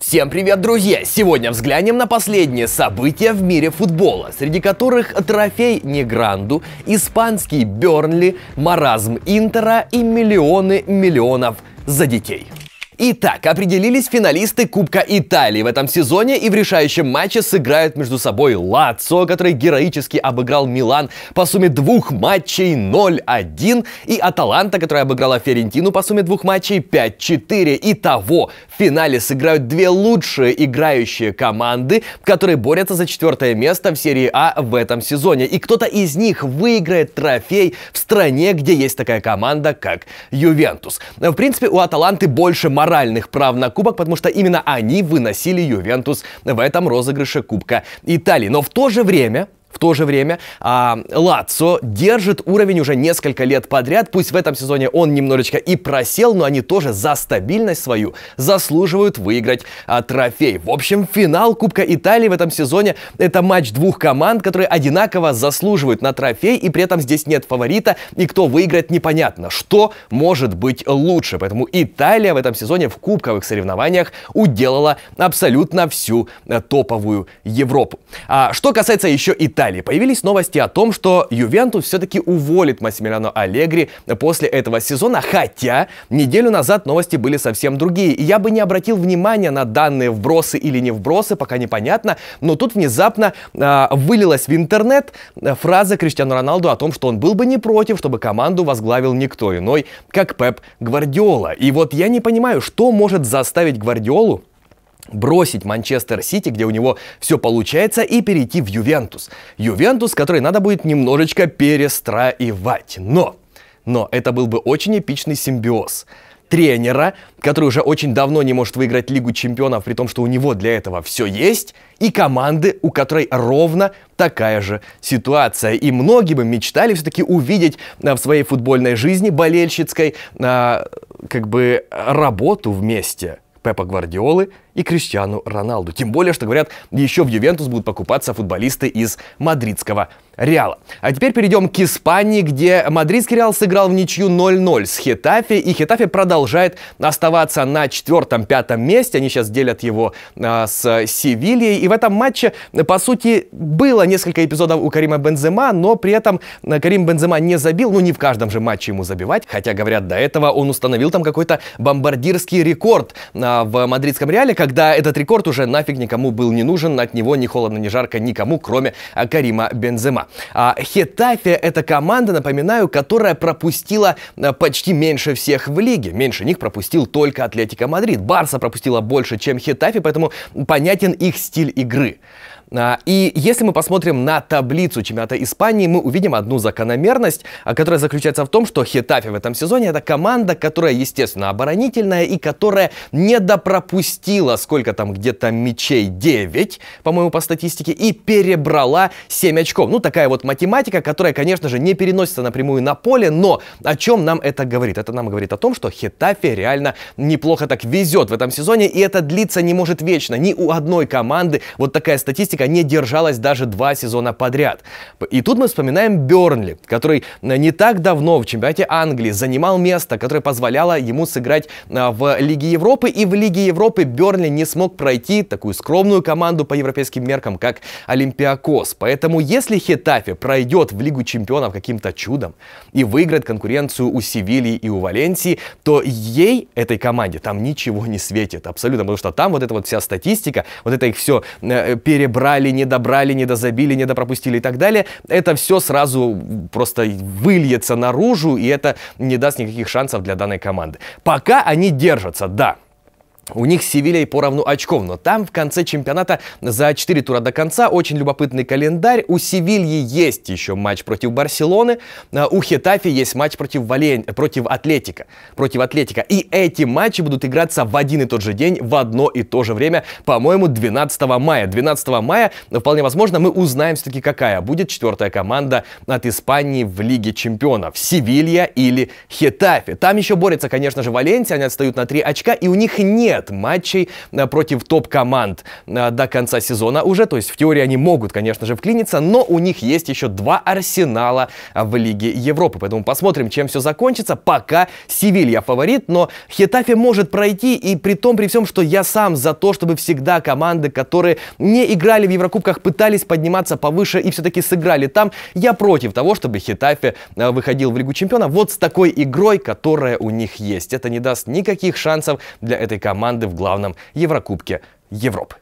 Всем привет, друзья! Сегодня взглянем на последние события в мире футбола, среди которых трофей Негранду, испанский Бернли, маразм Интера и миллионы миллионов за детей. Итак, определились финалисты Кубка Италии в этом сезоне и в решающем матче сыграют между собой Лацо, который героически обыграл Милан по сумме двух матчей 0-1, и Аталанта, которая обыграла Ферентину по сумме двух матчей 5-4. Итого, финале сыграют две лучшие играющие команды, которые борются за четвертое место в серии А в этом сезоне. И кто-то из них выиграет трофей в стране, где есть такая команда, как Ювентус. В принципе, у Аталанты больше моральных прав на кубок, потому что именно они выносили Ювентус в этом розыгрыше Кубка Италии. Но в то же время в то же время а, Лацо держит уровень уже несколько лет подряд, пусть в этом сезоне он немножечко и просел, но они тоже за стабильность свою заслуживают выиграть а, трофей. В общем, финал Кубка Италии в этом сезоне это матч двух команд, которые одинаково заслуживают на трофей, и при этом здесь нет фаворита, и кто выиграет непонятно. Что может быть лучше? Поэтому Италия в этом сезоне в кубковых соревнованиях уделала абсолютно всю э, топовую Европу. А, что касается еще Италии, Италии появились новости о том, что Ювентус все-таки уволит Массимилиано Аллегри после этого сезона, хотя неделю назад новости были совсем другие. И я бы не обратил внимания на данные вбросы или не вбросы, пока непонятно, но тут внезапно э, вылилась в интернет э, фраза Криштиану Роналду о том, что он был бы не против, чтобы команду возглавил никто иной, как Пеп Гвардиола. И вот я не понимаю, что может заставить Гвардиолу бросить Манчестер Сити, где у него все получается, и перейти в Ювентус. Ювентус, который надо будет немножечко перестраивать. Но, но это был бы очень эпичный симбиоз тренера, который уже очень давно не может выиграть Лигу Чемпионов, при том, что у него для этого все есть, и команды, у которой ровно такая же ситуация. И многие бы мечтали все-таки увидеть э, в своей футбольной жизни болельщицкой э, как бы работу вместе Пепа Гвардиолы и Криштиану Роналду. Тем более, что, говорят, еще в Ювентус будут покупаться футболисты из мадридского Реала. А теперь перейдем к Испании, где мадридский Реал сыграл в ничью 0-0 с Хетафе, и Хетафе продолжает оставаться на четвертом-пятом месте. Они сейчас делят его а, с Севильей. И в этом матче, по сути, было несколько эпизодов у Карима Бензема, но при этом Карим Бензема не забил, ну не в каждом же матче ему забивать, хотя, говорят, до этого он установил там какой-то бомбардирский рекорд а, в мадридском Реале, когда когда этот рекорд уже нафиг никому был не нужен, от него ни холодно, ни жарко никому, кроме а, Карима Бензема. А Хетафе — это команда, напоминаю, которая пропустила а, почти меньше всех в лиге. Меньше них пропустил только Атлетика Мадрид. Барса пропустила больше, чем Хетафе, поэтому понятен их стиль игры. А, и если мы посмотрим на таблицу чемпионата Испании, мы увидим одну закономерность, а, которая заключается в том, что Хетафе в этом сезоне это команда, которая, естественно, оборонительная и которая не допропустила сколько там где-то мячей 9, по-моему, по статистике, и перебрала 7 очков. Ну, такая вот математика, которая, конечно же, не переносится напрямую на поле, но о чем нам это говорит? Это нам говорит о том, что Хетафе реально неплохо так везет в этом сезоне, и это длиться не может вечно. Ни у одной команды вот такая статистика классика не держалась даже два сезона подряд. И тут мы вспоминаем Бернли, который э, не так давно в чемпионате Англии занимал место, которое позволяло ему сыграть э, в Лиге Европы. И в Лиге Европы Бернли не смог пройти такую скромную команду по европейским меркам, как Олимпиакос. Поэтому если Хетафе пройдет в Лигу чемпионов каким-то чудом и выиграет конкуренцию у Севильи и у Валенсии, то ей, этой команде, там ничего не светит абсолютно, потому что там вот эта вот вся статистика, вот это их все э, перебрать собрали, не добрали, не дозабили, не допропустили и так далее, это все сразу просто выльется наружу, и это не даст никаких шансов для данной команды. Пока они держатся, да, у них с Севильей поровну очков, но там в конце чемпионата за 4 тура до конца очень любопытный календарь. У Севильи есть еще матч против Барселоны, а у Хетафи есть матч против, Вален... против Атлетика. Против Атлетика. И эти матчи будут играться в один и тот же день, в одно и то же время, по-моему, 12 мая. 12 мая, ну, вполне возможно, мы узнаем все-таки, какая будет четвертая команда от Испании в Лиге Чемпионов. Севилья или Хетафи. Там еще борется, конечно же, Валенсия, они отстают на 3 очка, и у них нет подряд матчей э, против топ-команд э, до конца сезона уже. То есть в теории они могут, конечно же, вклиниться, но у них есть еще два арсенала э, в Лиге Европы. Поэтому посмотрим, чем все закончится. Пока Севилья фаворит, но Хетафе может пройти, и при том, при всем, что я сам за то, чтобы всегда команды, которые не играли в Еврокубках, пытались подниматься повыше и все-таки сыграли там, я против того, чтобы Хетафе выходил в Лигу Чемпиона вот с такой игрой, которая у них есть. Это не даст никаких шансов для этой команды команды в главном Еврокубке Европы.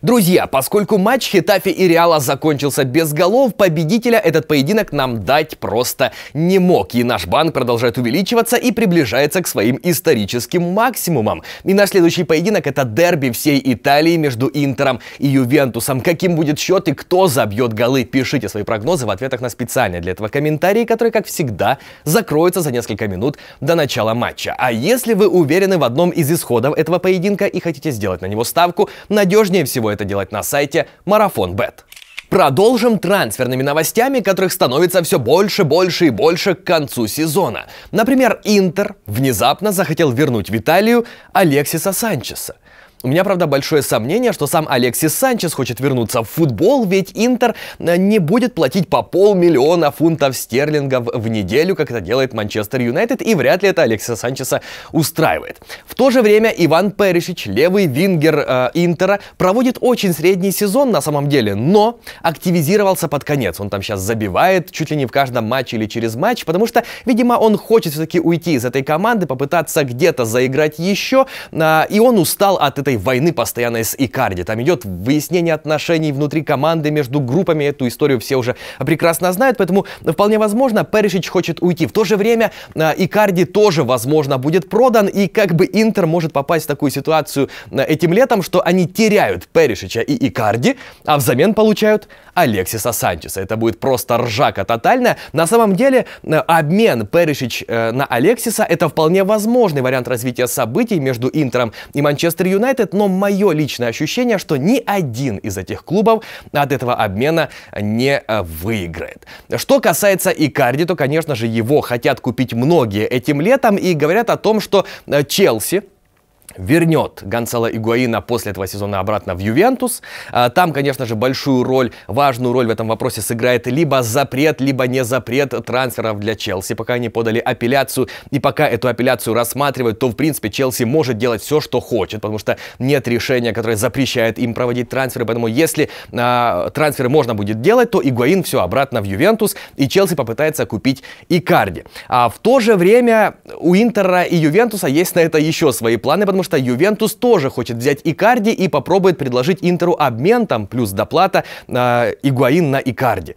Друзья, поскольку матч Хетафи и Реала закончился без голов, победителя этот поединок нам дать просто не мог. И наш банк продолжает увеличиваться и приближается к своим историческим максимумам. И наш следующий поединок это дерби всей Италии между Интером и Ювентусом. Каким будет счет и кто забьет голы? Пишите свои прогнозы в ответах на специальные для этого комментарии, которые, как всегда, закроются за несколько минут до начала матча. А если вы уверены в одном из исходов этого поединка и хотите сделать на него ставку, надежнее всего готовы это делать на сайте MarathonBet. Продолжим трансферными новостями, которых становится все больше, больше и больше к концу сезона. Например, Интер внезапно захотел вернуть в Италию Алексиса Санчеса. У меня, правда, большое сомнение, что сам Алексис Санчес хочет вернуться в футбол, ведь Интер э, не будет платить по полмиллиона фунтов стерлингов в неделю, как это делает Манчестер Юнайтед, и вряд ли это Алексиса Санчеса устраивает. В то же время Иван Перешич, левый вингер э, Интера, проводит очень средний сезон на самом деле, но активизировался под конец. Он там сейчас забивает чуть ли не в каждом матче или через матч, потому что, видимо, он хочет все-таки уйти из этой команды, попытаться где-то заиграть еще, э, и он устал от этого этой войны постоянной с Икарди. Там идет выяснение отношений внутри команды между группами. Эту историю все уже прекрасно знают, поэтому вполне возможно, Перешич хочет уйти. В то же время а, Икарди тоже, возможно, будет продан, и как бы Интер может попасть в такую ситуацию а, этим летом, что они теряют Перешича и Икарди, а взамен получают Алексиса Санчеса. Это будет просто ржака тотальная. На самом деле, а, обмен Перешич э, на Алексиса это вполне возможный вариант развития событий между Интером и Манчестер Юнайтед, Юнайтед, но мое личное ощущение, что ни один из этих клубов от этого обмена не э, выиграет. Что касается Икарди, то, конечно же, его хотят купить многие этим летом и говорят о том, что э, Челси вернет Гонсало Игуаина после этого сезона обратно в Ювентус. А, там, конечно же, большую роль, важную роль в этом вопросе сыграет либо запрет, либо не запрет трансферов для Челси. Пока они подали апелляцию, и пока эту апелляцию рассматривают, то, в принципе, Челси может делать все, что хочет, потому что нет решения, которое запрещает им проводить трансферы. Поэтому, если э, трансферы можно будет делать, то Игуаин все обратно в Ювентус, и Челси попытается купить Икарди. А в то же время у Интера и Ювентуса есть на это еще свои планы, потому потому что Ювентус тоже хочет взять Икарди и попробует предложить Интеру обмен, там плюс доплата, э, Игуаин на Икарди.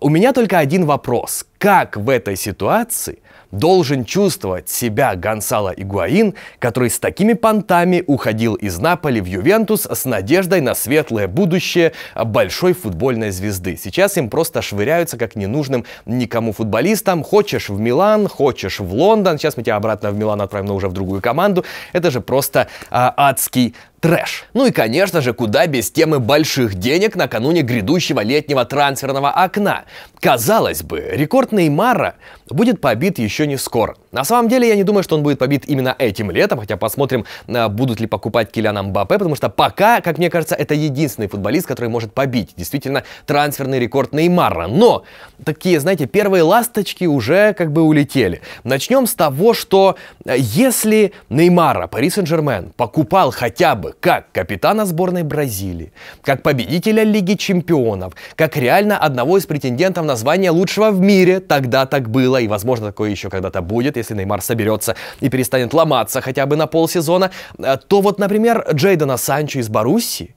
У меня только один вопрос. Как в этой ситуации – должен чувствовать себя Гонсало Игуаин, который с такими понтами уходил из Наполи в Ювентус с надеждой на светлое будущее большой футбольной звезды. Сейчас им просто швыряются как ненужным никому футболистам. Хочешь в Милан, хочешь в Лондон. Сейчас мы тебя обратно в Милан отправим, но уже в другую команду. Это же просто а, адский трэш. Ну и, конечно же, куда без темы больших денег накануне грядущего летнего трансферного окна. Казалось бы, рекорд Неймара будет побит еще не скоро. На самом деле, я не думаю, что он будет побит именно этим летом, хотя посмотрим, а, будут ли покупать Килиана Мбаппе, потому что пока, как мне кажется, это единственный футболист, который может побить действительно трансферный рекорд Неймара. Но такие, знаете, первые ласточки уже как бы улетели. Начнем с того, что а, если Неймара Пари Сен-Жермен покупал хотя бы клубы, как капитана сборной Бразилии, как победителя Лиги чемпионов, как реально одного из претендентов на звание лучшего в мире. Тогда так было, и возможно такое еще когда-то будет, если Неймар соберется и перестанет ломаться хотя бы на полсезона. Э, то вот, например, Джейдона Санчо из Боруссии.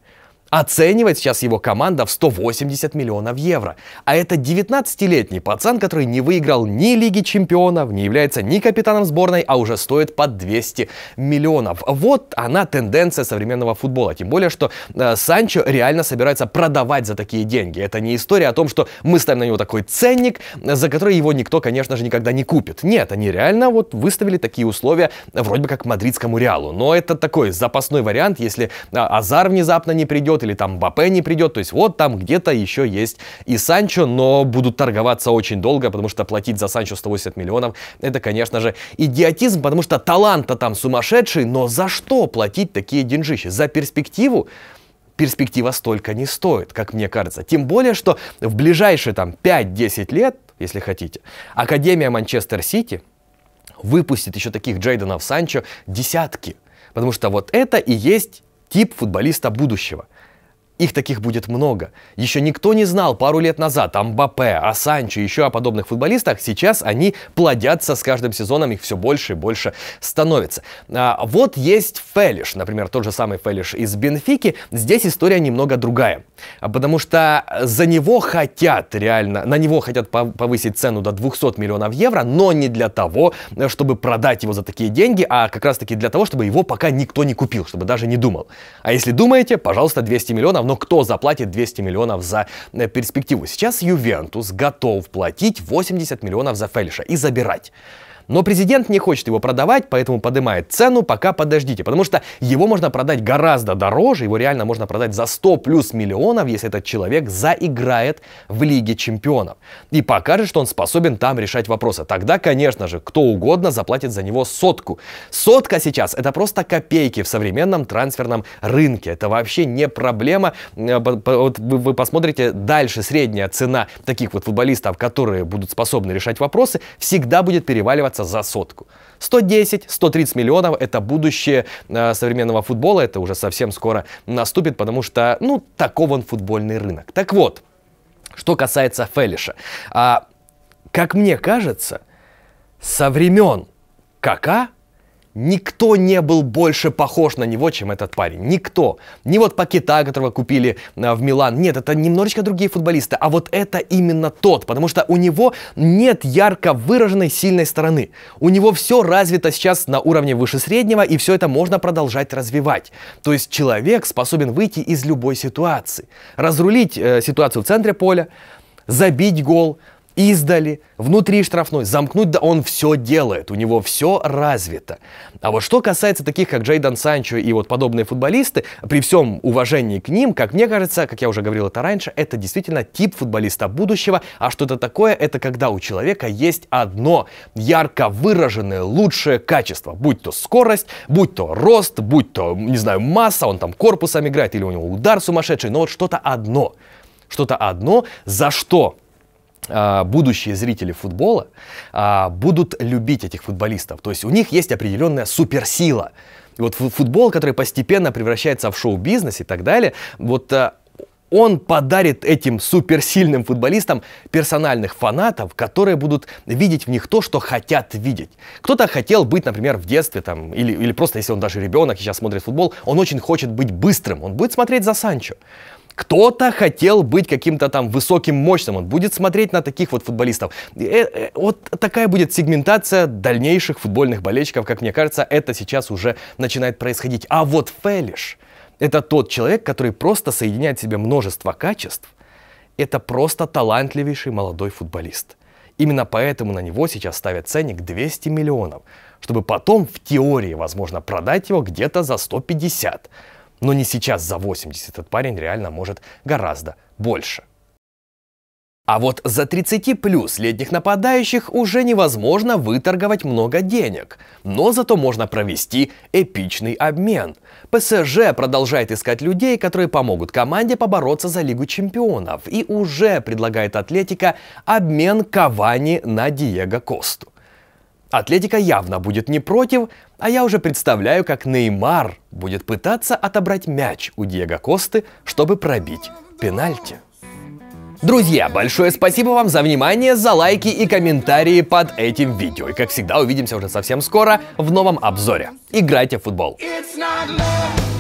Оценивает сейчас его команда в 180 миллионов евро. А это 19-летний пацан, который не выиграл ни Лиги Чемпионов, не является ни капитаном сборной, а уже стоит под 200 миллионов. Вот она тенденция современного футбола. Тем более, что э, Санчо реально собирается продавать за такие деньги. Это не история о том, что мы ставим на него такой ценник, за который его никто, конечно же, никогда не купит. Нет, они реально вот выставили такие условия вроде бы как мадридскому Реалу. Но это такой запасной вариант, если а, Азар внезапно не придет, придет, или там Бапе не придет. То есть вот там где-то еще есть и Санчо, но будут торговаться очень долго, потому что платить за Санчо 180 миллионов, это, конечно же, идиотизм, потому что талант-то там сумасшедший, но за что платить такие деньжищи? За перспективу? перспектива столько не стоит, как мне кажется. Тем более, что в ближайшие там 5-10 лет, если хотите, Академия Манчестер Сити выпустит еще таких Джейденов Санчо десятки. Потому что вот это и есть тип футболиста будущего. Их таких будет много. Еще никто не знал пару лет назад о Мбаппе, о Санчо, еще о подобных футболистах. Сейчас они плодятся с каждым сезоном, их все больше и больше становится. А, вот есть Фелиш, например, тот же самый Фелиш из Бенфики. Здесь история немного другая. А, потому что за него хотят реально, на него хотят повысить цену до 200 миллионов евро, но не для того, чтобы продать его за такие деньги, а как раз таки для того, чтобы его пока никто не купил, чтобы даже не думал. А если думаете, пожалуйста, 200 миллионов, но кто заплатит 200 миллионов за э, перспективу? Сейчас Ювентус готов платить 80 миллионов за Фелиша и забирать. Но президент не хочет его продавать, поэтому поднимает цену, пока подождите. Потому что его можно продать гораздо дороже, его реально можно продать за 100 плюс миллионов, если этот человек заиграет в Лиге Чемпионов. И покажет, что он способен там решать вопросы. Тогда, конечно же, кто угодно заплатит за него сотку. Сотка сейчас это просто копейки в современном трансферном рынке. Это вообще не проблема. Э, вот вы посмотрите дальше, средняя цена таких вот футболистов, которые будут способны решать вопросы, всегда будет переваливаться продается за сотку. 110, 130 миллионов – это будущее э, современного футбола, это уже совсем скоро наступит, потому что, ну, таков он футбольный рынок. Так вот, что касается Фелиша, а, как мне кажется, со времен Кака Никто не был больше похож на него, чем этот парень. Никто. Не вот Пакета, которого купили а, в Милан. Нет, это немножечко другие футболисты. А вот это именно тот. Потому что у него нет ярко выраженной сильной стороны. У него все развито сейчас на уровне выше среднего, и все это можно продолжать развивать. То есть человек способен выйти из любой ситуации. Разрулить э, ситуацию в центре поля, забить гол, издали, внутри штрафной, замкнуть, да он все делает, у него все развито. А вот что касается таких, как Джейдан Санчо и вот подобные футболисты, при всем уважении к ним, как мне кажется, как я уже говорил это раньше, это действительно тип футболиста будущего, а что это такое, это когда у человека есть одно ярко выраженное лучшее качество, будь то скорость, будь то рост, будь то, не знаю, масса, он там корпусом играет или у него удар сумасшедший, но вот что-то одно что-то одно, за что а, будущие зрители футбола а, будут любить этих футболистов. То есть у них есть определенная суперсила. И вот футбол, который постепенно превращается в шоу-бизнес и так далее, вот а, он подарит этим суперсильным футболистам персональных фанатов, которые будут видеть в них то, что хотят видеть. Кто-то хотел быть, например, в детстве, там, или, или просто если он даже ребенок и сейчас смотрит футбол, он очень хочет быть быстрым, он будет смотреть за Санчо. Кто-то хотел быть каким-то там высоким, мощным. Он будет смотреть на таких вот футболистов. И, и, э, э, вот такая будет сегментация дальнейших футбольных болельщиков. Как мне кажется, это сейчас уже начинает происходить. А вот Фелиш – это тот человек, который просто соединяет в себе множество качеств. Это просто талантливейший молодой футболист. Именно поэтому на него сейчас ставят ценник 200 миллионов, чтобы потом в теории, возможно, продать его где-то за 150. Но не сейчас за 80 этот парень реально может гораздо больше. А вот за 30 плюс летних нападающих уже невозможно выторговать много денег. Но зато можно провести эпичный обмен. ПСЖ продолжает искать людей, которые помогут команде побороться за Лигу Чемпионов. И уже предлагает Атлетика обмен Кавани на Диего Косту. Атлетика явно будет не против, а я уже представляю, как Неймар будет пытаться отобрать мяч у Диего Косты, чтобы пробить пенальти. Друзья, большое спасибо вам за внимание, за лайки и комментарии под этим видео. И как всегда, увидимся уже совсем скоро в новом обзоре. Играйте в футбол! It's not love.